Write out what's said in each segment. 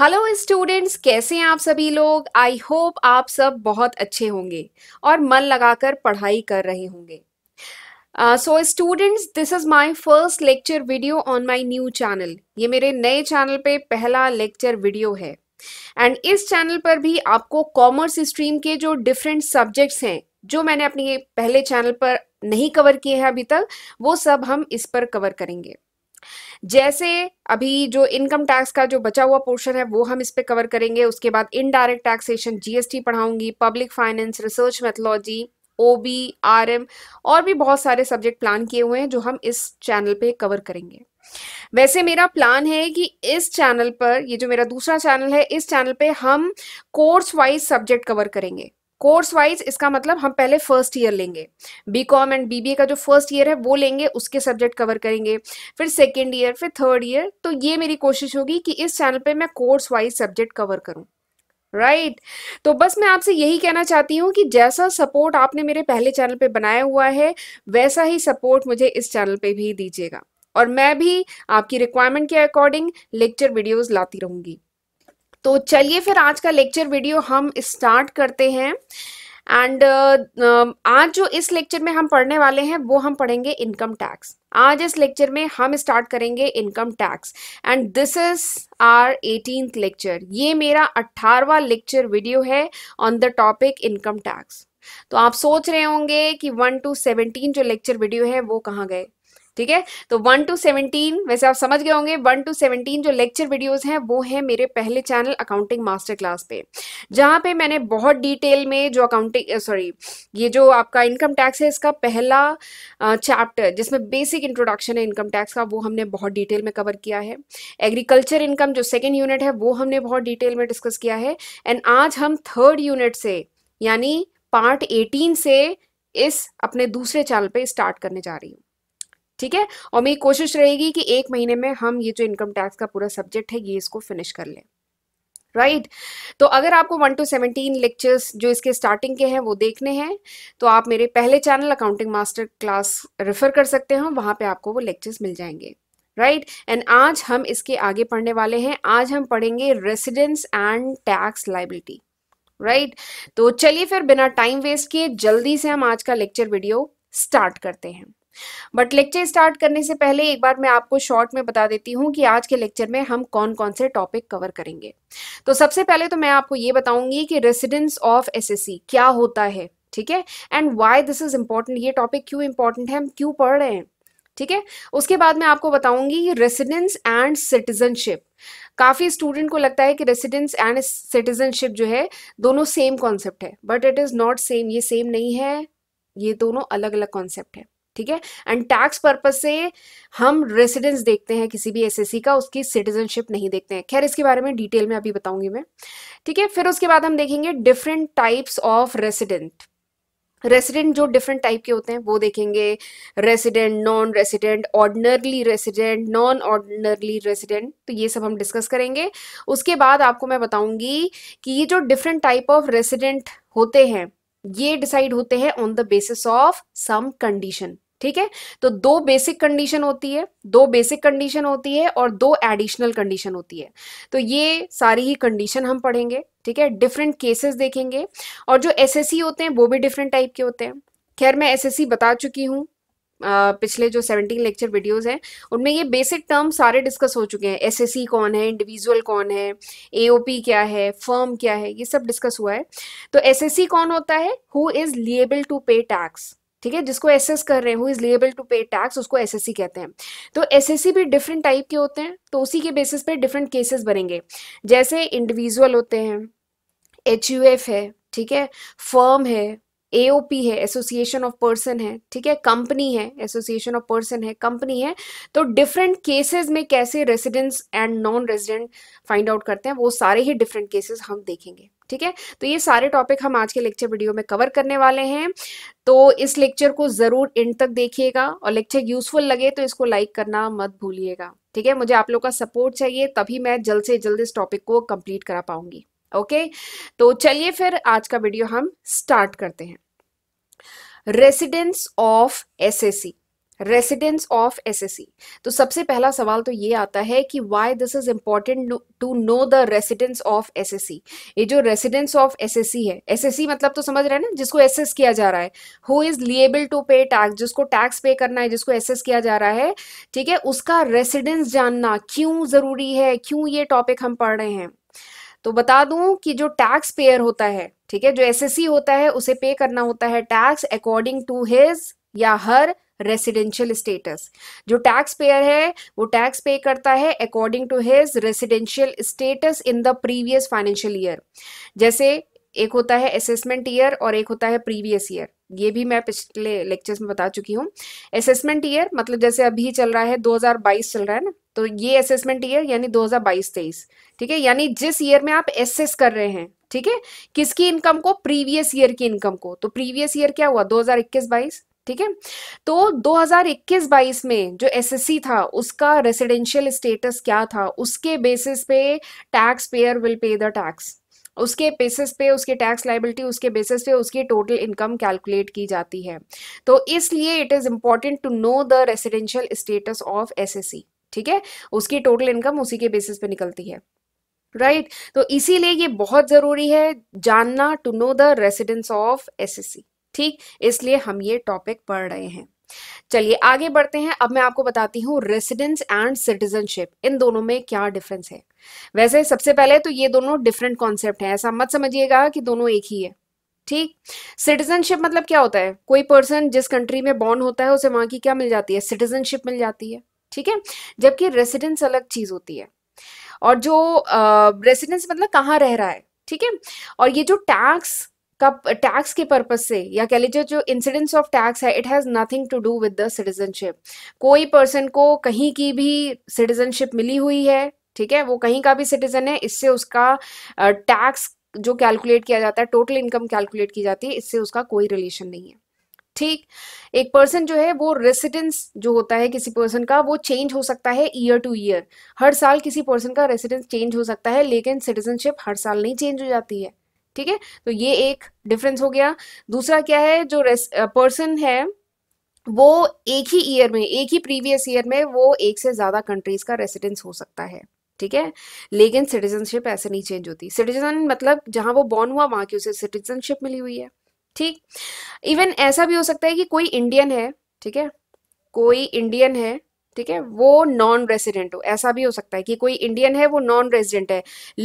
Hello students कैसे हैं आप सभी लोग आई होप आप सब बहुत अच्छे होंगे और मन लगाकर पढ़ाई कर रहे होंगे so students this is my first lecture video on my new channel ये मेरे नए चैनल पे पहला लेक्चर वीडियो है एंड इस चैनल पर भी आपको कॉमर्स स्ट्रीम के जो डिफरेंट सब्जेक्ट्स हैं जो मैंने अपने पहले चैनल पर नहीं कवर किए हैं अभी तक वो सब हम इस पर कवर करेंगे जैसे अभी जो इनकम टैक्स का जो बचा हुआ पोर्शन है वो हम इस पर कवर करेंगे उसके बाद इनडायरेक्ट टैक्सेशन जीएसटी पढ़ाऊंगी public finance research methodology O B R M और भी बहुत सारे सब्जेक्ट प्लान किए हुए हैं जो हम इस चैनल पे कवर करेंगे वैसे मेरा प्लान है कि इस चैनल पर ये जो मेरा दूसरा चैनल है इस चैनल पे हम कोर्स वाइज सब्जेक्ट कवर करेंगे कोर्स वाइज इसका मतलब हम पहले फर्स्ट ईयर लेंगे बी कॉम एंड बी का जो फर्स्ट ईयर है वो लेंगे उसके सब्जेक्ट कवर करेंगे फिर सेकेंड ईयर फिर थर्ड ईयर तो ये मेरी कोशिश होगी कि इस चैनल पे मैं कोर्स वाइज सब्जेक्ट कवर करूँ राइट right. तो बस मैं आपसे यही कहना चाहती हूँ कि जैसा सपोर्ट आपने मेरे पहले चैनल पे बनाया हुआ है वैसा ही सपोर्ट मुझे इस चैनल पे भी दीजिएगा और मैं भी आपकी रिक्वायरमेंट के अकॉर्डिंग लेक्चर वीडियोस लाती रहूँगी तो चलिए फिर आज का लेक्चर वीडियो हम स्टार्ट करते हैं एंड uh, आज जो इस लेक्चर में हम पढ़ने वाले हैं वो हम पढ़ेंगे इनकम टैक्स आज इस लेक्चर में हम स्टार्ट करेंगे income tax and this is our eighteen lecture ये मेरा अट्ठारवा लेक्चर वीडियो है on the topic income tax तो आप सोच रहे होंगे कि वन टू सेवनटीन जो लेक्चर वीडियो है वो कहाँ गए ठीक है तो वन टू सेवनटीन वैसे आप समझ गए होंगे वन टू सेवनटीन जो लेक्चर वीडियोस हैं वो है मेरे पहले चैनल अकाउंटिंग मास्टर क्लास पे जहां पे मैंने बहुत डिटेल में जो अकाउंटिंग सॉरी ये जो आपका इनकम टैक्स है इसका पहला चैप्टर जिसमें बेसिक इंट्रोडक्शन है इनकम टैक्स का वो हमने बहुत डिटेल में कवर किया है एग्रीकल्चर इनकम जो सेकेंड यूनिट है वो हमने बहुत डिटेल में डिस्कस किया है एंड आज हम थर्ड यूनिट से यानी पार्ट एटीन से इस अपने दूसरे चैनल पे स्टार्ट करने जा रही हूँ ठीक है और मेरी कोशिश रहेगी कि एक महीने में हम ये जो इनकम टैक्स का पूरा सब्जेक्ट है ये इसको फिनिश कर लें राइट right? तो अगर आपको वन टू सेवनटीन लेक्चर्स जो इसके स्टार्टिंग के हैं वो देखने हैं तो आप मेरे पहले channel accounting master class refer कर सकते हो वहां पे आपको वो लेक्चर्स मिल जाएंगे राइट right? एंड आज हम इसके आगे पढ़ने वाले हैं आज हम पढ़ेंगे residence and tax liability right तो चलिए फिर बिना टाइम वेस्ट किए जल्दी से हम आज का लेक्चर वीडियो स्टार्ट करते हैं बट लेक्चर स्टार्ट करने से पहले एक बार मैं आपको शॉर्ट में बता देती हूँ कि आज के लेक्चर में हम कौन कौन से टॉपिक कवर करेंगे तो सबसे पहले तो मैं आपको ये बताऊंगी कि रेसिडेंस ऑफ एस क्या होता है ठीक है and why this is important ये टॉपिक क्यों इंपॉर्टेंट है हम क्यों पढ़ रहे हैं ठीक है उसके बाद मैं आपको बताऊंगी रेसिडेंस एंड सिटीजनशिप काफ़ी स्टूडेंट को लगता है कि रेसिडेंस एंड सिटीजनशिप जो है दोनों सेम कॉन्सेप्ट है but it is not same ये सेम नहीं है ये दोनों अलग अलग कॉन्सेप्ट है ठीक है एंड टैक्स पर्पज से हम रेसिडेंस देखते हैं किसी भी एस का उसकी सिटीजनशिप नहीं देखते हैं खैर इसके बारे में डिटेल में अभी बताऊंगी मैं ठीक है फिर उसके बाद हम देखेंगे different types of resident resident जो डिफरेंट टाइप के होते हैं वो देखेंगे resident non resident ordinarily resident non ordinarily resident तो ये सब हम डिस्कस करेंगे उसके बाद आपको मैं बताऊंगी कि ये जो डिफरेंट टाइप ऑफ रेसिडेंट होते हैं ये डिसाइड होते हैं on the basis of some condition ठीक है तो दो बेसिक कंडीशन होती है दो बेसिक कंडीशन होती है और दो एडिशनल कंडीशन होती है तो ये सारी ही कंडीशन हम पढ़ेंगे ठीक है डिफरेंट केसेस देखेंगे और जो एसएससी होते हैं वो भी डिफरेंट टाइप के होते हैं खैर मैं एसएससी बता चुकी हूँ पिछले जो सेवनटीन लेक्चर वीडियोस हैं उनमें ये बेसिक टर्म सारे डिस्कस हो चुके हैं एसएससी कौन है इंडिविजुअल कौन है एओपी क्या है फर्म क्या है ये सब डिस्कस हुआ है तो एसएससी कौन होता है who is liable to pay tax ठीक है जिसको एसेस कर रहे हो is liable to pay tax उसको एसएससी कहते हैं तो एसएससी भी डिफरेंट टाइप के होते हैं तो उसी के बेसिस पे डिफरेंट केसेस बनेंगे जैसे इंडिविजुअल होते हैं एच है ठीक है फर्म है एओपी है एसोसिएशन ऑफ पर्सन है ठीक है कंपनी है एसोसिएशन ऑफ पर्सन है कंपनी है तो डिफरेंट केसेस में कैसे residents and non resident find out करते हैं वो सारे ही डिफरेंट केसेस हम देखेंगे ठीक है तो ये सारे टॉपिक हम आज के लेक्चर वीडियो में कवर करने वाले हैं तो इस लेक्चर को ज़रूर एंड तक देखिएगा और लेक्चर यूजफुल लगे तो इसको लाइक करना मत भूलिएगा ठीक है मुझे आप लोग का सपोर्ट चाहिए तभी मैं जल्द से जल्द इस टॉपिक को कंप्लीट करा पाऊंगी ओके तो चलिए फिर आज का वीडियो हम स्टार्ट करते हैं रेसिडेंस ऑफ सी रेसिडेंस ऑफ एसएससी तो सबसे पहला सवाल तो ये आता है कि why this is important to know the residence of assessee ये जो रेसिडेंस ऑफ एसएससी है एसएससी e मतलब तो समझ रहे हैं ना जिसको एसेस किया जा रहा है who is liable to pay tax जिसको टैक्स पे करना है जिसको एसेस किया जा रहा है ठीक है उसका रेसिडेंस जानना क्यों जरूरी है क्यों ये टॉपिक हम पढ़ रहे हैं तो बता दूं कि जो टैक्स पेयर होता है ठीक है जो एसएससी e होता है उसे पे करना होता है टैक्स अकॉर्डिंग टू हिज या हर रेसिडेंशियल स्टेटस जो टैक्स पेयर है वो टैक्स पे करता है according to his residential status in the previous financial year जैसे एक होता है असेसमेंट ईयर और एक होता है प्रीवियस ईयर ये भी मैं पिछले लेक्चर्स में बता चुकी हूँ असेसमेंट ईयर मतलब जैसे अभी चल रहा है 2022 चल रहा है ना तो ये असेसमेंट ईयर यानी 2022-23 ठीक है यानी जिस ईयर में आप एसेस कर रहे हैं ठीक है किसकी इनकम को प्रीवियस ईयर की इनकम को तो प्रीवियस ईयर क्या हुआ 2021 हजार ठीक है तो 2021-22 में जो एस था उसका रेसिडेंशियल स्टेटस क्या था उसके बेसिस पे tax payer will pay the tax उसके बेसिस पे उसके टैक्स लाइबिलिटी उसके बेसिस पे उसकी टोटल इनकम कैलकुलेट की जाती है तो इसलिए it is important to know the residential status of S ठीक है उसकी टोटल इनकम उसी के बेसिस पे निकलती है राइट right? तो इसीलिए ये बहुत ज़रूरी है जानना to know the residence of S ठीक इसलिए हम ये टॉपिक पढ़ रहे हैं चलिए आगे बढ़ते हैं अब मैं आपको बताती हूँ रेसिडेंस एंड सिटीजनशिप इन दोनों में क्या डिफरेंस है वैसे सबसे पहले तो ये दोनों डिफरेंट कॉन्सेप्ट है ऐसा मत समझिएगा कि दोनों एक ही है ठीक सिटीजनशिप मतलब क्या होता है कोई पर्सन जिस कंट्री में बॉर्न होता है उसे वहां की क्या मिल जाती है सिटीजनशिप मिल जाती है ठीक है जबकि रेसिडेंस अलग चीज होती है और जो रेसिडेंस uh, मतलब कहाँ रह रहा है ठीक है और ये जो टैक्स का टैक्स के पर्पज से या कह लीजिए जो इंसिडेंस ऑफ टैक्स है it has nothing to do with the citizenship कोई पर्सन को कहीं की भी सिटीजनशिप मिली हुई है ठीक है वो कहीं का भी सिटीजन है इससे उसका टैक्स जो कैलकुलेट किया जाता है टोटल इनकम कैलकुलेट की जाती है इससे उसका कोई रिलेशन नहीं है ठीक एक पर्सन जो है वो रेसिडेंस जो होता है किसी पर्सन का वो चेंज हो सकता है ईयर टू ईयर हर साल किसी पर्सन का रेसिडेंस चेंज हो सकता है लेकिन सिटीजनशिप हर साल नहीं चेंज हो जाती है ठीक है तो ये एक डिफरेंस हो गया दूसरा क्या है जो पर्सन है वो एक ही ईयर में एक ही प्रीवियस ईयर में वो एक से ज़्यादा कंट्रीज़ का रेसिडेंस हो सकता है ठीक है लेकिन सिटीजनशिप ऐसे नहीं चेंज होती सिटीजन मतलब जहां वो बॉर्न हुआ वहां की उसे सिटीजनशिप मिली हुई है ठीक इवन ऐसा भी हो सकता है कि कोई इंडियन है ठीक है कोई इंडियन है ठीक है वो नॉन रेसिडेंट हो ऐसा भी हो सकता है कि कोई इंडियन है वो नॉन रेजिडेंट है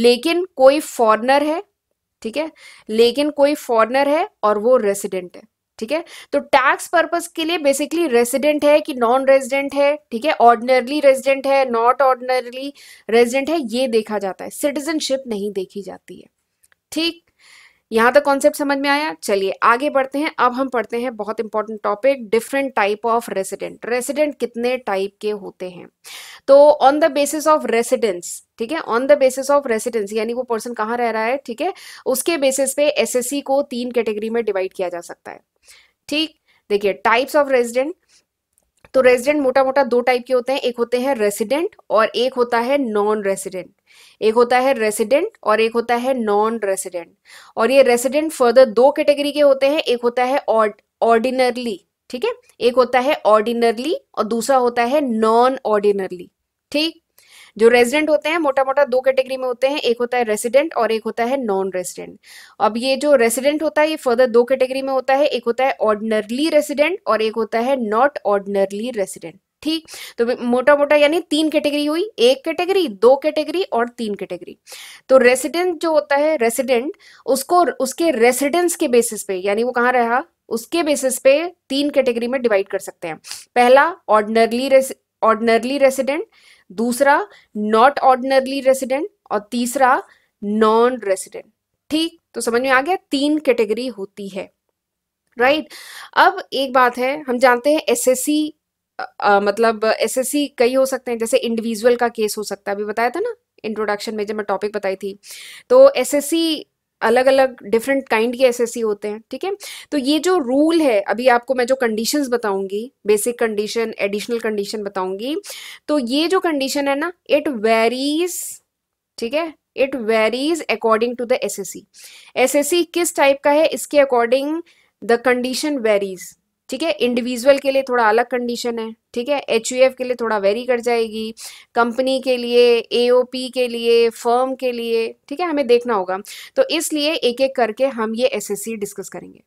लेकिन कोई फॉरनर है ठीक है लेकिन कोई फॉरनर है और वो रेसिडेंट है ठीक है तो टैक्स पर्पस के लिए बेसिकली रेसिडेंट है कि नॉन रेजिडेंट है ठीक है ऑर्डिनरली रेजिडेंट है नॉट ऑर्डिनरली रेजिडेंट है ये देखा जाता है सिटीजनशिप नहीं देखी जाती है ठीक यहां तक कॉन्सेप्ट समझ में आया चलिए आगे बढ़ते हैं अब हम पढ़ते हैं बहुत important topic different type of resident resident कितने टाइप के होते हैं तो on the basis of residence ठीक है on the basis of residence यानी वो पर्सन कहाँ रह रहा है ठीक है उसके बेसिस पे एसएससी को तीन कैटेगरी में डिवाइड किया जा सकता है ठीक देखिए टाइप्स ऑफ रेजिडेंट तो रेजिडेंट मोटा मोटा दो टाइप के होते हैं एक होते हैं रेसिडेंट और एक होता है नॉन रेसिडेंट एक होता है रेसिडेंट और एक होता है नॉन रेसिडेंट और ये रेसिडेंट फर्दर दो कैटेगरी के होते हैं एक होता है ऑर्डिनरली ठीक है एक होता है ऑर्डिनरली और दूसरा होता है नॉन ऑर्डिनरली ठीक जो रेजिडेंट होते हैं मोटा मोटा दो कैटेगरी में होते हैं एक होता है रेसिडेंट और एक होता है नॉन रेसिडेंट अब ये जो रेसिडेंट होता है ये फर्दर दो कैटेगरी में होता है एक होता है ऑर्डनरली रेसिडेंट और एक होता है नॉट ऑर्डनरली रेसिडेंट ठीक तो मोटा मोटा यानी तीन कैटेगरी हुई एक कैटेगरी दो कैटेगरी और तीन कैटेगरी तो रेसिडेंट जो होता है रेसिडेंट उसको उसके रेसिडेंस के बेसिस पे यानी वो कहाँ रहा उसके बेसिस पे तीन कैटेगरी में डिवाइड कर सकते हैं पहला ऑर्डनरली ऑर्डनरली रेसिडेंट दूसरा नॉट ऑर्डिनरली रेसिडेंट और तीसरा नॉन रेसिडेंट ठीक तो समझ में आ गया तीन कैटेगरी होती है राइट right? अब एक बात है हम जानते हैं एसएससी मतलब एसएससी कई हो सकते हैं जैसे इंडिविजुअल का केस हो सकता है अभी बताया था ना इंट्रोडक्शन में जब मैं टॉपिक बताई थी तो एसएससी अलग अलग डिफरेंट काइंड के एस होते हैं ठीक है तो ये जो रूल है अभी आपको मैं जो कंडीशन बताऊंगी बेसिक कंडीशन एडिशनल कंडीशन बताऊंगी तो ये जो कंडीशन है ना इट वेरीज ठीक है it varies according to the S S किस टाइप का है इसके अकॉर्डिंग द कंडीशन वेरीज ठीक है इंडिविजुअल के लिए थोड़ा अलग कंडीशन है ठीक है एच के लिए थोड़ा वेरी कर जाएगी कंपनी के लिए ए के लिए फर्म के लिए ठीक है हमें देखना होगा तो इसलिए एक एक करके हम ये एस डिस्कस करेंगे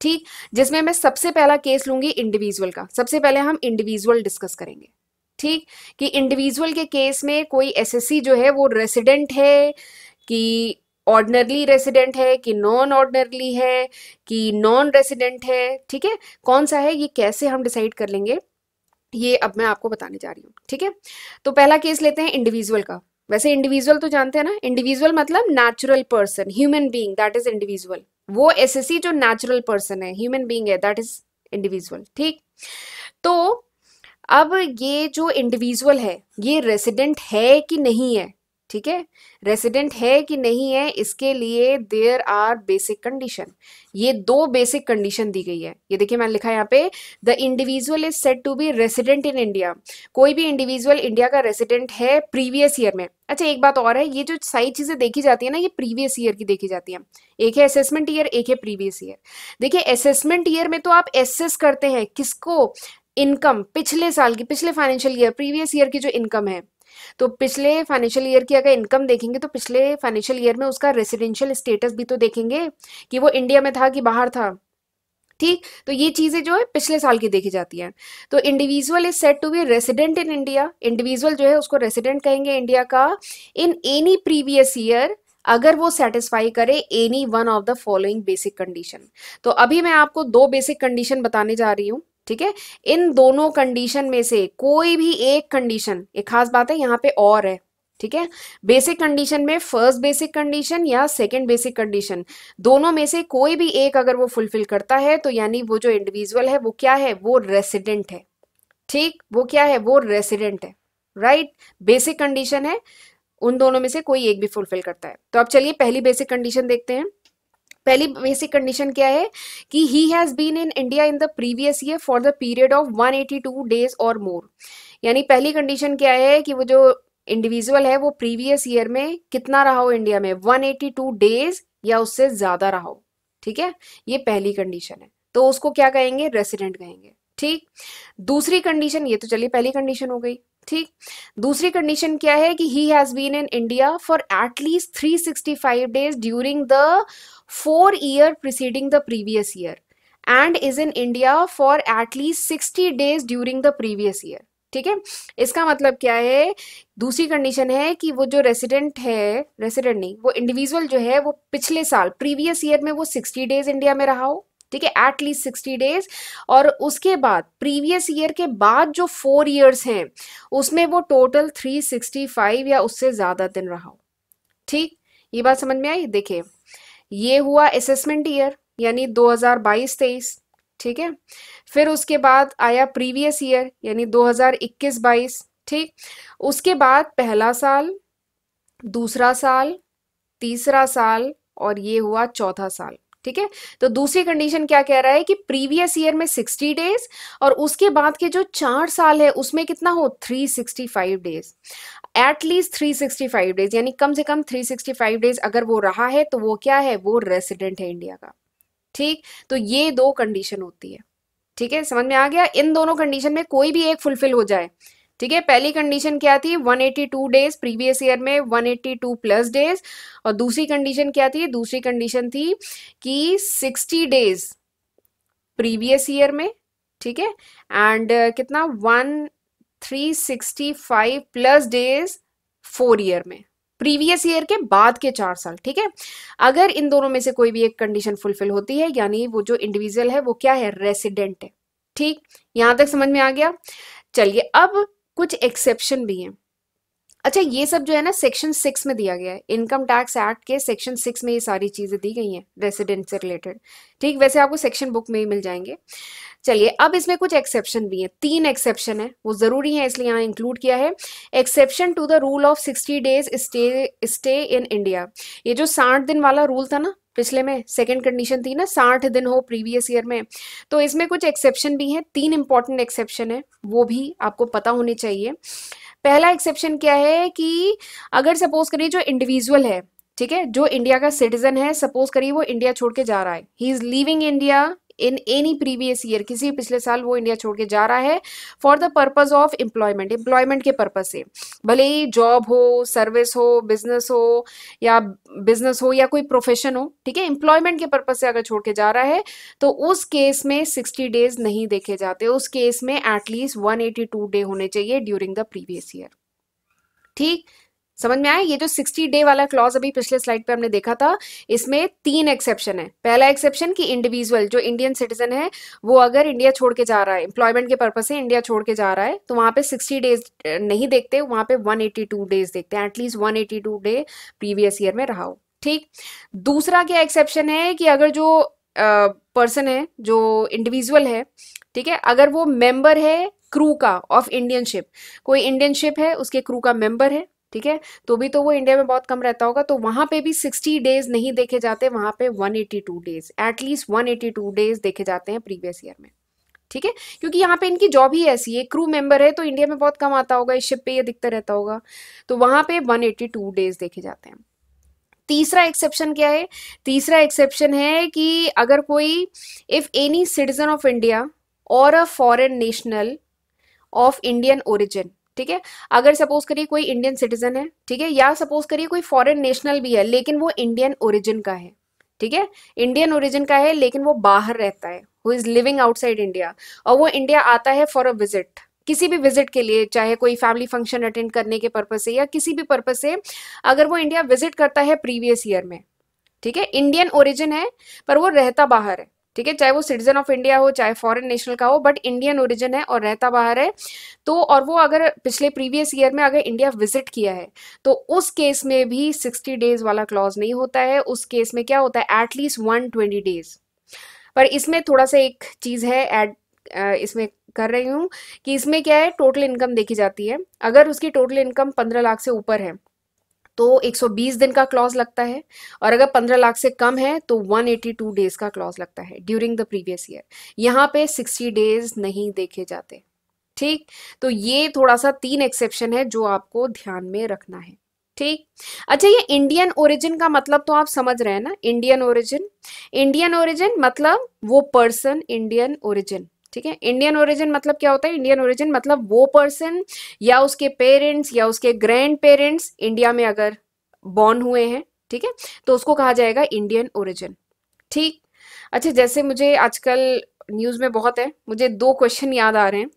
ठीक जिसमें मैं सबसे पहला केस लूंगी इंडिविजुअल का सबसे पहले हम इंडिविजुअल डिस्कस करेंगे ठीक कि इंडिविजुअल के केस में कोई एसएससी जो है वो रेसिडेंट है कि ऑर्डनरली रेसिडेंट है कि नॉन ऑर्डनरली है कि नॉन रेसिडेंट है ठीक है कौन सा है ये कैसे हम डिसाइड कर लेंगे ये अब मैं आपको बताने जा रही हूँ ठीक है तो पहला केस लेते हैं इंडिविजुअल का वैसे इंडिविजुअल तो जानते हैं ना इंडिविजुअल मतलब natural person human being that is individual वो एसएससी जो नेचुरल पर्सन है ह्यूमन बीइंग है दैट इज इंडिविजुअल ठीक तो अब ये जो इंडिविजुअल है ये रेसिडेंट है कि नहीं है ठीक है रेसिडेंट है कि नहीं है इसके लिए देयर आर बेसिक कंडीशन ये दो बेसिक कंडीशन दी गई है ये देखिए मैंने लिखा है यहाँ पे the individual is said to be resident in India कोई भी इंडिविजुअल इंडिया का रेसिडेंट है प्रीवियस ईयर में अच्छा एक बात और है ये जो सारी चीज़ें देखी जाती है ना ये प्रीवियस ईयर की देखी जाती है एक है असेसमेंट ईयर एक है प्रीवियस ईयर देखिए असेसमेंट ईयर में तो आप एसेस करते हैं किसको इनकम पिछले साल की पिछले फाइनेंशियल ईयर प्रीवियस ईयर की जो इनकम है तो पिछले फाइनेंशियल ईयर की अगर इनकम देखेंगे तो पिछले फाइनेंशियल ईयर में उसका रेसिडेंशियल स्टेटस भी तो देखेंगे कि वो इंडिया में था कि बाहर था ठीक तो ये चीज़ें जो है पिछले साल की देखी जाती हैं तो individual is said to be resident in India individual जो है उसको रेसिडेंट कहेंगे इंडिया का इन एनी प्रीवियस ईयर अगर वो सेटिस्फाई करे any one of the following basic condition तो अभी मैं आपको दो बेसिक कंडीशन बताने जा रही हूँ ठीक है इन दोनों कंडीशन में से कोई भी एक कंडीशन एक खास बात है यहाँ पे और है ठीक है बेसिक कंडीशन में फर्स्ट बेसिक कंडीशन या सेकंड बेसिक कंडीशन दोनों में से कोई भी एक अगर वो फुलफिल करता है तो यानी वो जो इंडिविजुअल है वो क्या है वो रेसिडेंट है ठीक वो क्या है वो रेसिडेंट है राइट बेसिक कंडीशन है उन दोनों में से कोई एक भी फुलफिल करता है तो अब चलिए पहली बेसिक कंडीशन देखते हैं पहली बेसिक कंडीशन क्या है कि he has been in India in the previous year for the period of 182 days और मोर यानी पहली कंडीशन क्या है कि वो जो इंडिविजुअल है वो प्रीवियस ईयर में कितना रहा हो इंडिया में 182 डेज या उससे ज़्यादा रहा हो ठीक है ये पहली कंडीशन है तो उसको क्या कहेंगे रेसिडेंट कहेंगे ठीक दूसरी कंडीशन ये तो चलिए पहली कंडीशन हो गई ठीक दूसरी कंडीशन क्या है कि he has been in India for at least 365 days during the four year preceding the previous year and is in India for at least sixty days during the previous year ठीक है इसका मतलब क्या है दूसरी कंडीशन है कि वो जो रेसिडेंट है रेसिडेंट नहीं वो इंडिविजुअल जो है वो पिछले साल प्रीवियस ईयर में वो सिक्सटी डेज इंडिया में रहा हो ठीक है एट लीस्ट सिक्सटी डेज और उसके बाद प्रीवियस ईयर के बाद जो फोर ईयर्स हैं उसमें वो टोटल थ्री सिक्सटी फाइव या उससे ज़्यादा दिन रहा हो ठीक ये बात समझ में आई देखिए ये हुआ असेसमेंट ईयर यानी 2022-23 ठीक है फिर उसके बाद आया प्रीवियस ईयर यानी 2021-22 ठीक उसके बाद पहला साल दूसरा साल तीसरा साल और ये हुआ चौथा साल ठीक है तो दूसरी कंडीशन क्या कह रहा है कि प्रीवियस ईयर में 60 डेज और उसके बाद के जो चार साल है उसमें कितना हो 365 days at least three sixty five days यानी कम से कम थ्री सिक्सटी फाइव डेज अगर वो रहा है तो वो क्या है वो रेसिडेंट है इंडिया का ठीक तो ये दो कंडीशन होती है ठीक है समझ में आ गया इन दोनों कंडीशन में कोई भी एक फुलफिल हो जाए ठीक है पहली कंडीशन क्या थी 182 डेज प्रीवियस ईयर में 182 प्लस डेज और दूसरी कंडीशन क्या थी दूसरी कंडीशन थी कि 60 डेज प्रीवियस ईयर में ठीक है एंड uh, कितना one 365 plus days four year में प्रीवियस ईयर के बाद के चार साल ठीक है अगर इन दोनों में से कोई भी एक कंडीशन फुलफिल होती है यानी वो जो इंडिविजुअल है वो क्या है रेसिडेंट है ठीक यहां तक समझ में आ गया चलिए अब कुछ एक्सेप्शन भी हैं अच्छा ये सब जो है ना सेक्शन सिक्स में दिया गया है इनकम टैक्स एक्ट के सेक्शन सिक्स में ये सारी चीज़ें दी गई हैं रेसिडेंट से रिलेटेड ठीक वैसे आपको सेक्शन बुक में ही मिल जाएंगे चलिए अब इसमें कुछ एक्सेप्शन भी हैं तीन एक्सेप्शन है वो ज़रूरी है इसलिए यहाँ इंक्लूड किया है exception to the rule of sixty days stay stay in India ये जो साठ दिन वाला रूल था ना पिछले में सेकेंड कंडीशन थी ना साठ दिन हो प्रीवियस ईयर में तो इसमें कुछ एक्सेप्शन भी हैं तीन इंपॉर्टेंट एक्सेप्शन है वो भी आपको पता होने चाहिए पहला एक्सेप्शन क्या है कि अगर सपोज करिए जो इंडिविजुअल है ठीक है जो इंडिया का सिटीजन है सपोज करिए वो इंडिया छोड़ के जा रहा है he is living India in any previous year किसी पिछले साल वो इंडिया छोड़ के जा रहा है for the purpose of employment employment के पर्पज से भले ही जॉब हो सर्विस हो बिजनेस हो या बिजनेस हो या कोई प्रोफेशन हो ठीक है एम्प्लॉयमेंट के पर्पज से अगर छोड़ के जा रहा है तो उस केस में सिक्सटी डेज नहीं देखे जाते उस केस में at least one eighty two day होने चाहिए ड्यूरिंग द प्रीवियस ईयर ठीक समझ में आया ये जो सिक्सटी डे वाला क्लॉज अभी पिछले स्लाइड पे हमने देखा था इसमें तीन एक्सेप्शन है पहला एक्सेप्शन कि इंडिविजुअल जो इंडियन सिटीजन है वो अगर इंडिया छोड़ के जा रहा है एम्प्लॉयमेंट के पर्पज से इंडिया छोड़ के जा रहा है तो वहां पे सिक्सटी डेज नहीं देखते वहां पे वन एटी टू डेज देखते हैं at least one eighty two day previous year में रहा हो ठीक दूसरा क्या एक्सेप्शन है कि अगर जो पर्सन uh, है जो इंडिविजुअल है ठीक है अगर वो मेंबर है क्रू का ऑफ इंडियनशिप कोई इंडियनशिप है उसके क्रू का मेंबर है ठीक है तो भी तो वो इंडिया में बहुत कम रहता होगा तो वहां पे भी 60 डेज नहीं देखे जाते वहां पे 182 days at least one two days देखे जाते हैं प्रीवियस ईयर में ठीक है क्योंकि यहाँ पे इनकी जॉब ही ऐसी है क्रू मेंबर है तो इंडिया में बहुत कम आता होगा इस शिप पे ये दिखता रहता होगा तो वहां पे वन डेज देखे जाते हैं तीसरा एक्सेप्शन क्या है तीसरा एक्सेप्शन है कि अगर कोई if any citizen of India और a foreign national of Indian origin ठीक है अगर सपोज करिए कोई इंडियन सिटीजन है ठीक है या सपोज करिए कोई फॉरेन नेशनल भी है लेकिन वो इंडियन ओरिजिन का है ठीक है इंडियन ओरिजिन का है लेकिन वो बाहर रहता है who is living outside India और वो इंडिया आता है फॉर अ विजिट किसी भी विजिट के लिए चाहे कोई फैमिली फंक्शन अटेंड करने के पर्पज से या किसी भी पर्पज से अगर वो इंडिया विजिट करता है प्रीवियस ईयर में ठीक है इंडियन ओरिजिन है पर वो रहता बाहर है ठीक है चाहे वो सिटीजन ऑफ इंडिया हो चाहे फॉरेन नेशनल का हो बट इंडियन ओरिजिन है और रहता बाहर है तो और वो अगर पिछले प्रीवियस ईयर में अगर इंडिया विजिट किया है तो उस केस में भी सिक्सटी डेज वाला क्लॉज नहीं होता है उस केस में क्या होता है एटलीस्ट वन ट्वेंटी डेज पर इसमें थोड़ा सा एक चीज़ है एड इसमें कर रही हूँ कि इसमें क्या है टोटल इनकम देखी जाती है अगर उसकी टोटल इनकम पंद्रह लाख से ऊपर है तो 120 दिन का क्लॉज लगता है और अगर 15 लाख से कम है तो 182 डेज का क्लॉज लगता है ड्यूरिंग द प्रीवियस ईयर यहाँ पे 60 डेज नहीं देखे जाते ठीक तो ये थोड़ा सा तीन एक्सेप्शन है जो आपको ध्यान में रखना है ठीक अच्छा ये इंडियन ओरिजिन का मतलब तो आप समझ रहे हैं ना इंडियन ओरिजिन इंडियन ओरिजिन मतलब वो पर्सन इंडियन ओरिजिन ठीक है इंडियन ओरिजिन मतलब क्या होता है इंडियन ओरिजिन मतलब वो पर्सन या उसके पेरेंट्स या उसके ग्रैंड पेरेंट्स इंडिया में अगर बॉर्न हुए हैं ठीक है तो उसको कहा जाएगा इंडियन ओरिजिन ठीक अच्छा जैसे मुझे आजकल न्यूज़ में बहुत है मुझे दो क्वेश्चन याद आ रहे हैं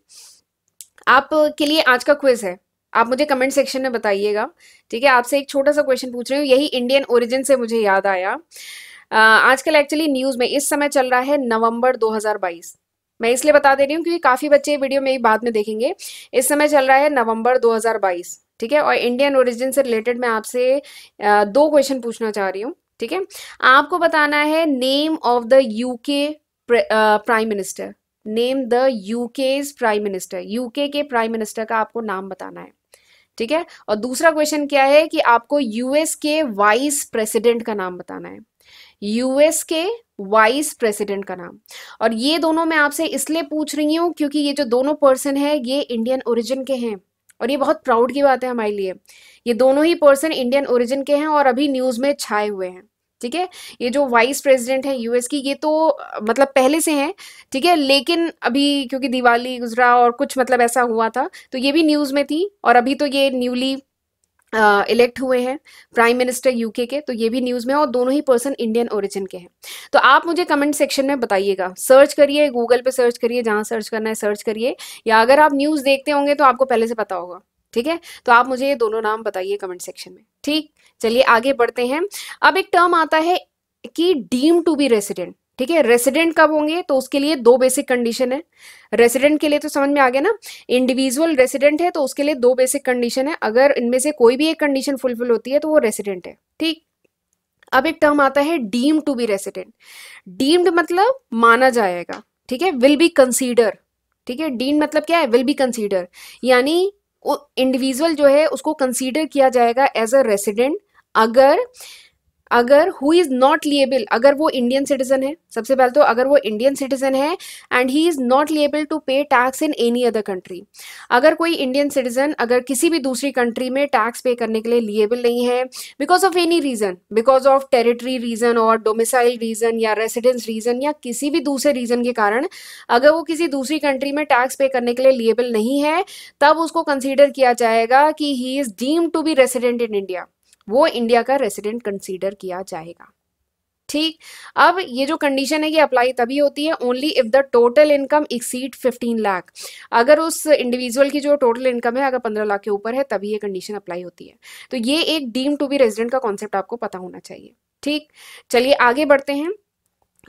आप के लिए आज का क्विज है आप मुझे कमेंट सेक्शन में बताइएगा ठीक है आपसे एक छोटा सा क्वेश्चन पूछ रही हूँ यही इंडियन ओरिजिन से मुझे याद आया आजकल एक्चुअली न्यूज़ में इस समय चल रहा है नवंबर 2022 मैं इसलिए बता दे रही हूँ क्योंकि काफ़ी बच्चे वीडियो में बाद में देखेंगे इस समय चल रहा है नवंबर 2022 ठीक है और इंडियन ओरिजिन से रिलेटेड मैं आपसे दो क्वेश्चन पूछना चाह रही हूँ ठीक है आपको बताना है name of the UK prime minister name the UK prime minister UK के प्राइम मिनिस्टर का आपको नाम बताना है ठीक है और दूसरा क्वेश्चन क्या है कि आपको यूएस के वाइस प्रेसिडेंट का नाम बताना है यूएस के वाइस प्रेसिडेंट का नाम और ये दोनों मैं आपसे इसलिए पूछ रही हूँ क्योंकि ये जो दोनों पर्सन है ये इंडियन ओरिजिन के हैं और ये बहुत प्राउड की बात है हमारे लिए ये दोनों ही पर्सन इंडियन ओरिजिन के हैं और अभी न्यूज़ में छाए हुए हैं ठीक है ये जो वाइस प्रेसिडेंट है यूएस की ये तो मतलब पहले से हैं ठीक है लेकिन अभी क्योंकि दिवाली गुजरा और कुछ मतलब ऐसा हुआ था तो ये भी न्यूज़ में थी और अभी तो ये न्यूली इलेक्ट uh, हुए हैं प्राइम मिनिस्टर यूके के तो ये भी न्यूज़ में है और दोनों ही पर्सन इंडियन ओरिजिन के हैं तो आप मुझे कमेंट सेक्शन में बताइएगा सर्च करिए गूगल पे सर्च करिए जहाँ सर्च करना है सर्च करिए या अगर आप न्यूज़ देखते होंगे तो आपको पहले से पता होगा ठीक है तो आप मुझे ये दोनों नाम बताइए कमेंट सेक्शन में ठीक चलिए आगे बढ़ते हैं अब एक टर्म आता है कि डीम टू बी रेसिडेंट ठीक है रेसिडेंट कब होंगे तो उसके लिए दो बेसिक कंडीशन है रेसिडेंट के लिए तो समझ में आ गया ना इंडिविजुअल रेसिडेंट है तो उसके लिए दो बेसिक कंडीशन है अगर इनमें से कोई भी एक कंडीशन फुलफिल होती है तो वो रेसिडेंट है ठीक अब एक टर्म आता है deemed to be resident deemed मतलब माना जाएगा ठीक है विल बी कंसीडर ठीक है डीम मतलब क्या है विल बी कंसीडर यानी इंडिविजुअल जो है उसको कंसीडर किया जाएगा एज अ रेसिडेंट अगर अगर हु इज़ नॉट लिएबल अगर वो इंडियन सिटीजन है सबसे पहले तो अगर वो इंडियन सिटीजन है and he is not liable to pay tax in any other country अगर कोई इंडियन सिटीजन अगर किसी भी दूसरी कंट्री में टैक्स पे करने के लिए लिएबल नहीं है because of any reason because of territory reason और डोमिसाइल रीज़न या रेसिडेंस रीज़न या किसी भी दूसरे रीज़न के कारण अगर वो किसी दूसरी कंट्री में टैक्स पे करने के लिए लिएबल नहीं है तब उसको कंसिडर किया जाएगा कि he is deemed to be resident in India वो इंडिया का रेसिडेंट कंसीडर किया जाएगा ठीक अब ये जो कंडीशन है ये अप्लाई तभी होती है only if the total income exceed 15 lakh अगर उस इंडिविजुअल की जो टोटल इनकम है अगर 15 लाख के ऊपर है तभी ये कंडीशन अप्लाई होती है तो ये एक डीम टू बी रेजिडेंट का कॉन्सेप्ट आपको पता होना चाहिए ठीक चलिए आगे बढ़ते हैं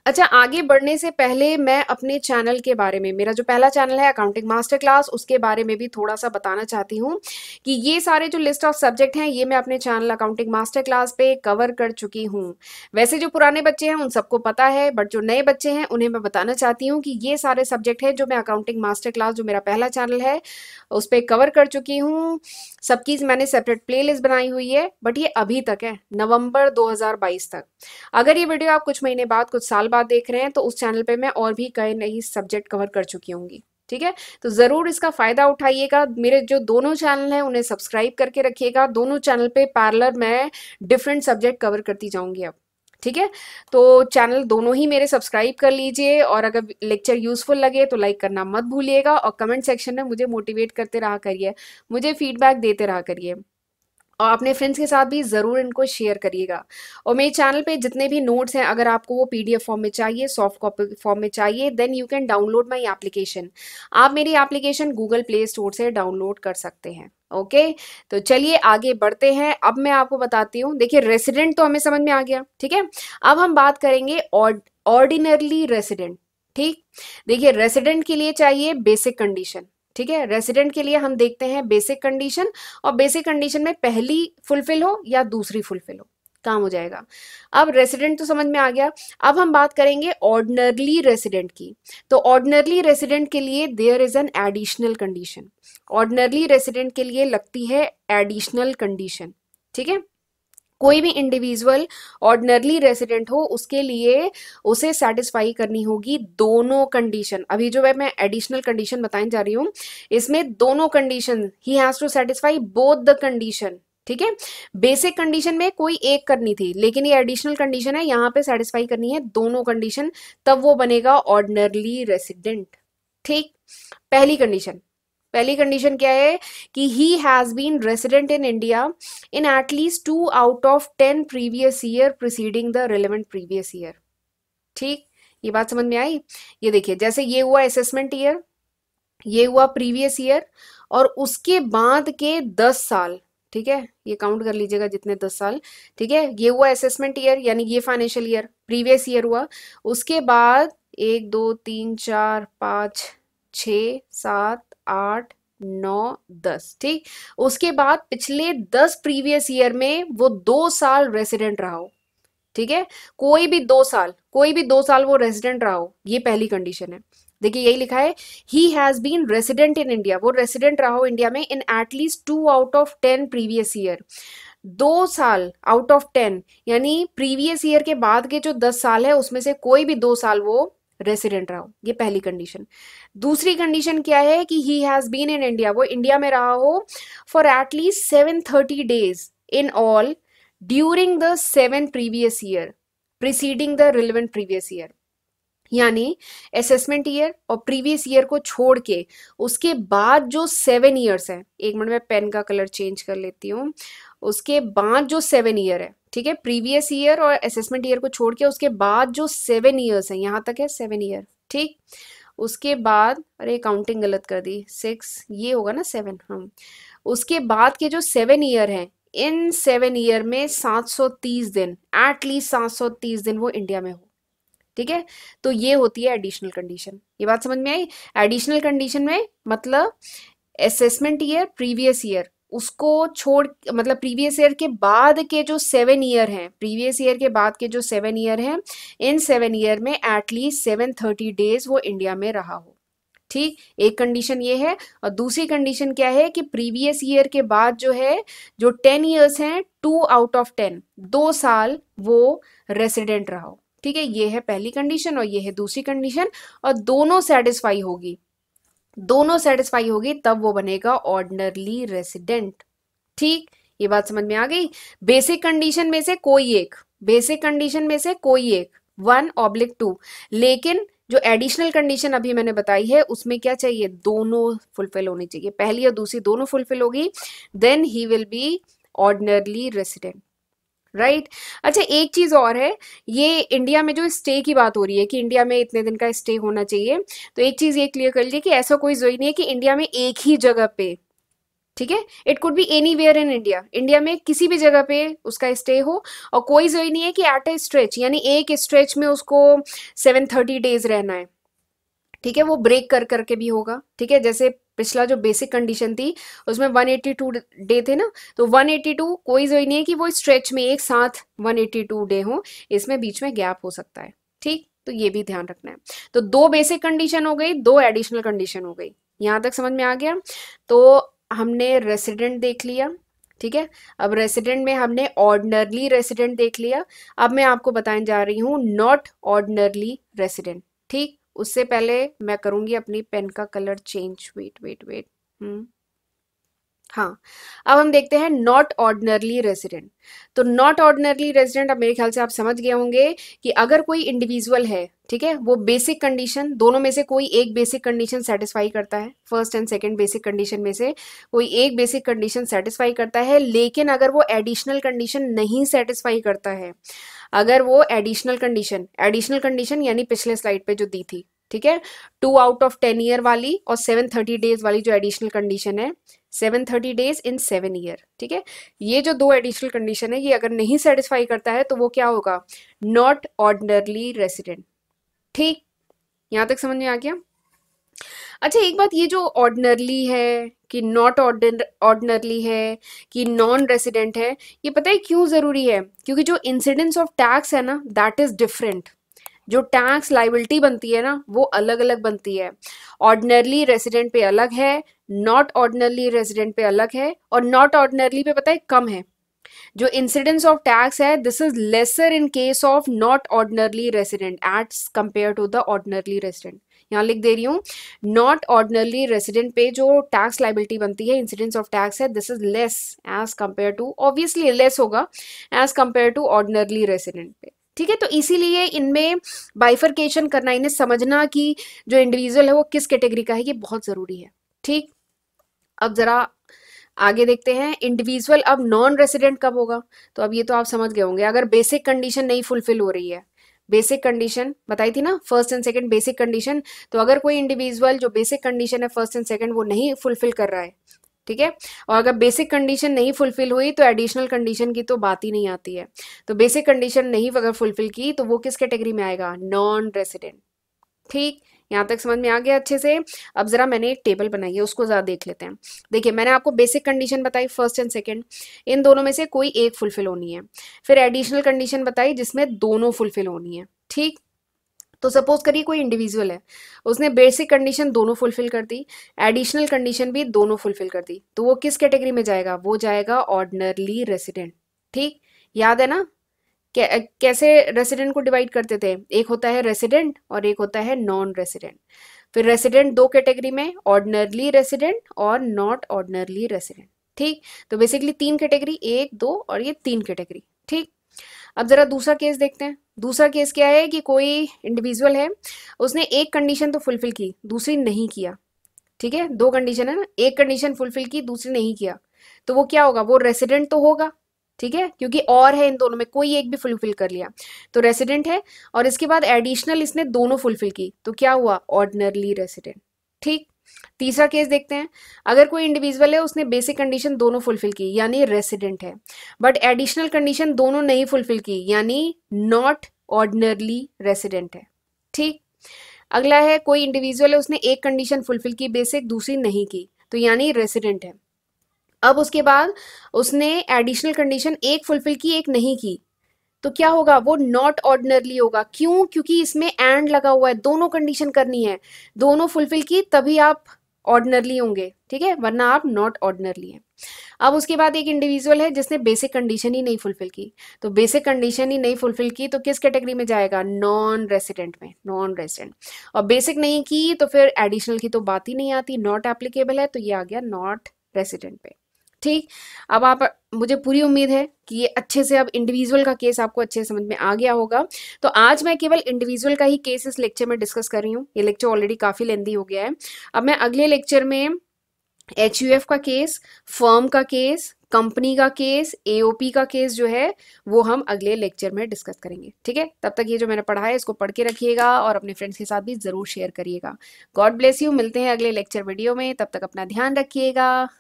अच्छा आगे बढ़ने से पहले मैं अपने चैनल के बारे में मेरा जो पहला चैनल है अकाउंटिंग मास्टर क्लास उसके बारे में भी थोड़ा सा बताना चाहती हूँ कि ये सारे जो लिस्ट ऑफ सब्जेक्ट हैं ये मैं अपने चैनल अकाउंटिंग मास्टर क्लास पे कवर कर चुकी हूँ वैसे जो पुराने बच्चे हैं उन सबको पता है बट जो नए बच्चे हैं उन्हें मैं बताना चाहती हूँ कि ये सारे सब्जेक्ट हैं जो मैं अकाउंटिंग मास्टर क्लास जो मेरा पहला चैनल है उस पर कवर कर चुकी हूँ सबकी मैंने सेपरेट प्लेलिस्ट बनाई हुई है बट ये अभी तक है नवंबर 2022 तक अगर ये वीडियो आप कुछ महीने बाद कुछ साल बाद देख रहे हैं तो उस चैनल पे मैं और भी कई नई सब्जेक्ट कवर कर चुकी होंगी ठीक है तो ज़रूर इसका फ़ायदा उठाइएगा मेरे जो दोनों चैनल हैं उन्हें सब्सक्राइब करके रखिएगा दोनों चैनल पे पार्लर मैं डिफरेंट सब्जेक्ट कवर करती जाऊंगी अब ठीक है तो चैनल दोनों ही मेरे सब्सक्राइब कर लीजिए और अगर लेक्चर यूज़फुल लगे तो लाइक करना मत भूलिएगा और कमेंट सेक्शन में मुझे मोटिवेट करते रहा करिए मुझे फीडबैक देते रहा करिए और अपने फ्रेंड्स के साथ भी ज़रूर इनको शेयर करिएगा और मेरे चैनल पे जितने भी नोट्स हैं अगर आपको वो पीडीएफ फॉर्म में चाहिए सॉफ्ट कॉपी फॉर्म में चाहिए then you can download my application आप मेरी एप्लीकेशन गूगल प्ले स्टोर से डाउनलोड कर सकते हैं ओके तो चलिए आगे बढ़ते हैं अब मैं आपको बताती हूँ देखिए रेसिडेंट तो हमें समझ में आ गया ठीक है अब हम बात करेंगे ऑर्डिनरली रेसिडेंट ठीक देखिए रेसिडेंट के लिए चाहिए बेसिक कंडीशन ठीक है रेसिडेंट के लिए हम देखते हैं बेसिक कंडीशन और बेसिक कंडीशन में पहली फुलफिल हो या दूसरी फुलफिल हो काम हो जाएगा अब रेसिडेंट तो समझ में आ गया अब हम बात करेंगे ऑर्डनरली रेसिडेंट की तो ऑर्डनरली रेसिडेंट के लिए there is an additional condition ordinarily resident के लिए लगती है एडिशनल कंडीशन ठीक है कोई भी इंडिविजुअल ऑर्डनरली रेसिडेंट हो उसके लिए उसे सेटिस्फाई करनी होगी दोनों कंडीशन अभी जो है मैं एडिशनल कंडीशन बताने जा रही हूँ इसमें दोनों कंडीशन ही has to satisfy both the condition ठीक है बेसिक कंडीशन में कोई एक करनी थी लेकिन ये एडिशनल कंडीशन है यहां पे सेटिस्फाई करनी है दोनों कंडीशन तब वो बनेगा ऑर्डनरली रेसिडेंट ठीक पहली कंडीशन पहली कंडीशन क्या है कि he has been resident in India in at least two out of ten previous year preceding the relevant previous year ठीक ये बात समझ में आई ये देखिए जैसे ये हुआ असेसमेंट ईयर ये हुआ प्रीवियस ईयर और उसके बाद के दस साल ठीक है ये काउंट कर लीजिएगा जितने दस साल ठीक है ये हुआ असेसमेंट ईयर यानी ये फाइनेंशियल ईयर प्रीवियस ईयर हुआ उसके बाद एक दो तीन चार पाँच छ सात आठ नौ दस ठीक उसके बाद पिछले दस प्रीवियस ईयर में वो दो साल रेसिडेंट रहा हो ठीक है कोई भी दो साल कोई भी दो साल वो रेजिडेंट रहा हो ये पहली कंडीशन है देखिए यही लिखा है he has been resident in India वो रेसिडेंट रहा हो इंडिया में in at least two out of ten previous year दो साल आउट ऑफ टेन यानी प्रीवियस ईयर के बाद के जो दस साल है उसमें से कोई भी दो साल वो रेसिडेंट रहा हो ये पहली कंडीशन दूसरी कंडीशन क्या है कि he has been in India वो इंडिया में रहा हो for at least seven thirty days in all during the seven previous year preceding the relevant previous year यानी असेसमेंट ईयर और प्रीवियस ईयर को छोड़ के उसके बाद जो सेवन ईयर्स है एक मिनट में पेन का कलर चेंज कर लेती हूँ उसके बाद जो सेवन ईयर है ठीक है प्रीवियस ईयर और असेसमेंट ईयर को छोड़ के उसके बाद जो सेवन ईयर्स है यहाँ तक है सेवन ईयर ठीक उसके बाद अरे काउंटिंग गलत कर दी सिक्स ये होगा ना सेवन हम हाँ, उसके बाद के जो सेवन ईयर हैं इन सेवन ईयर में 730 दिन एटलीस्ट 730 दिन वो इंडिया में हो ठीक है तो ये होती है एडिशनल कंडीशन ये बात समझ में आई एडिशनल कंडीशन में मतलब असेसमेंट ईयर प्रीवियस ईयर उसको छोड़ मतलब प्रीवियस ईयर के बाद के जो सेवन ईयर हैं प्रीवियस ईयर के बाद के जो सेवन ईयर हैं इन सेवन ईयर में एटलीस्ट सेवन थर्टी डेज वो इंडिया में रहा हो ठीक एक कंडीशन ये है और दूसरी कंडीशन क्या है कि प्रीवियस ईयर के बाद जो है जो टेन ईयर्स हैं टू आउट ऑफ टेन दो साल वो रेसिडेंट रहा हो ठीक है ये है पहली कंडीशन और ये है दूसरी कंडीशन और दोनों सेटिस्फाई होगी दोनों सेटिस्फाई होगी तब वो बनेगा ऑर्डनरली रेसिडेंट ठीक ये बात समझ में आ गई बेसिक कंडीशन में से कोई एक बेसिक कंडीशन में से कोई एक वन ऑब्लिक टू लेकिन जो एडिशनल कंडीशन अभी मैंने बताई है उसमें क्या चाहिए दोनों फुलफिल होनी चाहिए पहली और दूसरी दोनों फुलफिल होगी then he will be ordinarily resident right right? अच्छा एक चीज़ और है ये इंडिया में जो स्टे की बात हो रही है कि इंडिया में इतने दिन का स्टे होना चाहिए तो एक चीज़ ये क्लियर कर लीजिए कि ऐसा कोई जरूरी नहीं है कि इंडिया में एक ही जगह पे ठीक है it could be anywhere in India India में किसी भी जगह पे उसका स्टे हो और कोई जरूरी नहीं है कि एट ए स्ट्रेच यानी एक स्ट्रेच में उसको सेवन थर्टी डेज रहना है ठीक है वो ब्रेक कर करके भी होगा ठीक है जैसे पिछला जो बेसिक कंडीशन थी उसमें 182 डे थे ना तो 182 कोई जरूरी नहीं है कि वो स्ट्रेच में एक साथ 182 डे हो इसमें बीच में गैप हो सकता है ठीक तो ये भी ध्यान रखना है तो दो बेसिक कंडीशन हो गई दो एडिशनल कंडीशन हो गई यहां तक समझ में आ गया तो हमने रेसिडेंट देख लिया ठीक है अब रेसिडेंट में हमने ऑर्डनरली रेसिडेंट देख लिया अब मैं आपको बताने जा रही हूं नॉट ऑर्डनरली रेसिडेंट ठीक उससे पहले मैं करूंगी अपनी पेन का colour change wait wait wait hmm हाँ अब हम देखते हैं नॉट ऑर्डनरली रेजिडेंट तो नॉट ऑर्डनरली रेजिडेंट अब मेरे ख्याल से आप समझ गए होंगे कि अगर कोई इंडिविजुअल है ठीक है वो बेसिक कंडीशन दोनों में से कोई एक बेसिक कंडीशन सेटिस्फाई करता है first and second basic condition में से कोई एक बेसिक कंडीशन सेटिस्फाई करता है लेकिन अगर वो एडिशनल कंडीशन नहीं सेटिस्फाई करता है अगर वो एडिशनल कंडीशन एडिशनल कंडीशन यानी पिछले स्लाइड पे जो दी थी ठीक है two out of ten year वाली और सेवन थर्टी डेज वाली जो एडिशनल कंडीशन है seven thirty days in seven year ठीक है ये जो दो एडिशनल कंडीशन है ये अगर नहीं सेटिस्फाई करता है तो वो क्या होगा नॉट ऑर्डनरली रेसिडेंट ठीक यहां तक समझ में आ गया अच्छा एक बात ये जो ऑर्डनरली है कि नॉट ऑर्डनरली है कि नॉन रेसिडेंट है ये पता है क्यों ज़रूरी है क्योंकि जो इंसिडेंस ऑफ टैक्स है ना दैट इज़ डिफरेंट जो टैक्स लाइबिलिटी बनती है ना वो अलग अलग बनती है ऑर्डनरली रेसिडेंट पे अलग है नॉट ऑर्डनरली रेजिडेंट पे अलग है और नॉट ऑर्डनरली पे पता है कम है जो इंसिडेंस ऑफ टैक्स है this is lesser in case of not ordinarily resident as compare to the ordinarily resident यहाँ लिख दे रही हूँ नॉट ऑर्डनरली रेसिडेंट पे जो टैक्स लाइबिलिटी बनती है इंसिडेंस ऑफ टैक्स है this is less as compare to obviously less होगा as compare to ordinarily resident पे ठीक है तो इसीलिए इनमें बाइफरकेशन करना इन्हें समझना कि जो इंडिविजुअल है वो किस कैटेगरी का है ये बहुत ज़रूरी है ठीक अब ज़रा आगे देखते हैं इंडिविजुअल अब नॉन रेसिडेंट कब होगा तो अब ये तो आप समझ गए होंगे अगर बेसिक कंडीशन नहीं फुलफिल हो रही है बेसिक कंडीशन बताई थी ना first and second basic condition तो अगर कोई इंडिविजुअल जो बेसिक कंडीशन है फर्स्ट एंड सेकंड वो नहीं फुलफिल कर रहा है ठीक है और अगर बेसिक कंडीशन नहीं फुलफिल हुई तो एडिशनल कंडीशन की तो बात ही नहीं आती है तो बेसिक कंडीशन नहीं अगर फुलफिल की तो वो किस कैटेगरी में आएगा नॉन रेसिडेंट ठीक यहाँ तक समझ में आ गया अच्छे से अब ज़रा मैंने एक टेबल बनाई है उसको ज़्यादा देख लेते हैं देखिए मैंने आपको बेसिक कंडीशन बताई फर्स्ट एंड सेकेंड इन दोनों में से कोई एक फुलफिल होनी है फिर एडिशनल कंडीशन बताई जिसमें दोनों फुलफिल होनी है ठीक तो सपोज करिए कोई इंडिविजुअल है उसने बेसिक कंडीशन दोनों फुलफिल कर दी एडिशनल कंडीशन भी दोनों फुलफिल कर दी तो वो किस कैटेगरी में जाएगा वो जाएगा ऑर्डनरली रेसिडेंट ठीक याद है ना कैसे रेसिडेंट को डिवाइड करते थे एक होता है रेसिडेंट और एक होता है नॉन रेसिडेंट फिर रेसिडेंट दो कैटेगरी में ऑर्डनरली रेसिडेंट और नॉट ऑर्डनरली रेसिडेंट ठीक तो बेसिकली तीन कैटेगरी एक दो और ये तीन कैटेगरी ठीक अब जरा दूसरा केस देखते हैं दूसरा केस क्या है कि कोई इंडिविजुअल है उसने एक कंडीशन तो फुलफिल की दूसरी नहीं किया ठीक है दो कंडीशन है ना एक कंडीशन फुलफिल की दूसरी नहीं किया तो वो क्या होगा वो रेसिडेंट तो होगा ठीक है क्योंकि और है इन दोनों में कोई एक भी फुलफिल कर लिया तो रेसिडेंट है और इसके बाद एडिशनल इसने दोनों फुलफिल की तो क्या हुआ ऑर्डनरली रेसिडेंट ठीक तीसरा केस देखते हैं अगर कोई इंडिविजुअल है उसने बेसिक कंडीशन दोनों फुलफिल की यानी रेसिडेंट है बट एडिशनल कंडीशन दोनों नहीं फुलफिल की यानी नॉट ऑर्डनरली रेसिडेंट है ठीक अगला है कोई इंडिविजुअल है उसने एक कंडीशन फुलफिल की बेसिक दूसरी नहीं की तो यानी रेसिडेंट है अब उसके बाद उसने एडिशनल कंडीशन एक फुलफिल की एक नहीं की तो क्या होगा वो नॉट ऑर्डनरली होगा क्यों क्योंकि इसमें एंड लगा हुआ है दोनों कंडीशन करनी है दोनों फुलफिल की तभी आप ऑर्डनरली होंगे ठीक है वरना आप नॉट ऑर्डनरली हैं अब उसके बाद एक इंडिविजुअल है जिसने बेसिक कंडीशन ही नहीं फुलफिल की तो बेसिक कंडीशन ही नहीं फुलफिल की तो किस कैटेगरी में जाएगा नॉन रेसिडेंट में नॉन रेसिडेंट और बेसिक नहीं की तो फिर एडिशनल की तो बात ही नहीं आती नॉट एप्लीकेबल है तो ये आ गया नॉट रेसिडेंट पे ठीक अब आप मुझे पूरी उम्मीद है कि ये अच्छे से अब इंडिविजुअल का केस आपको अच्छे समझ में आ गया होगा तो आज मैं केवल इंडिविजुअल का ही केस इस लेक्चर में डिस्कस कर रही हूँ ये लेक्चर ऑलरेडी काफ़ी लेंदी हो गया है अब मैं अगले लेक्चर में एच का केस फर्म का केस कंपनी का केस एओपी का केस जो है वो हम अगले लेक्चर में डिस्कस करेंगे ठीक है तब तक ये जो मैंने पढ़ा है इसको पढ़ के रखिएगा और अपने फ्रेंड्स के साथ भी ज़रूर शेयर करिएगा गॉड ब्लेस यू मिलते हैं अगले लेक्चर वीडियो में तब तक अपना ध्यान रखिएगा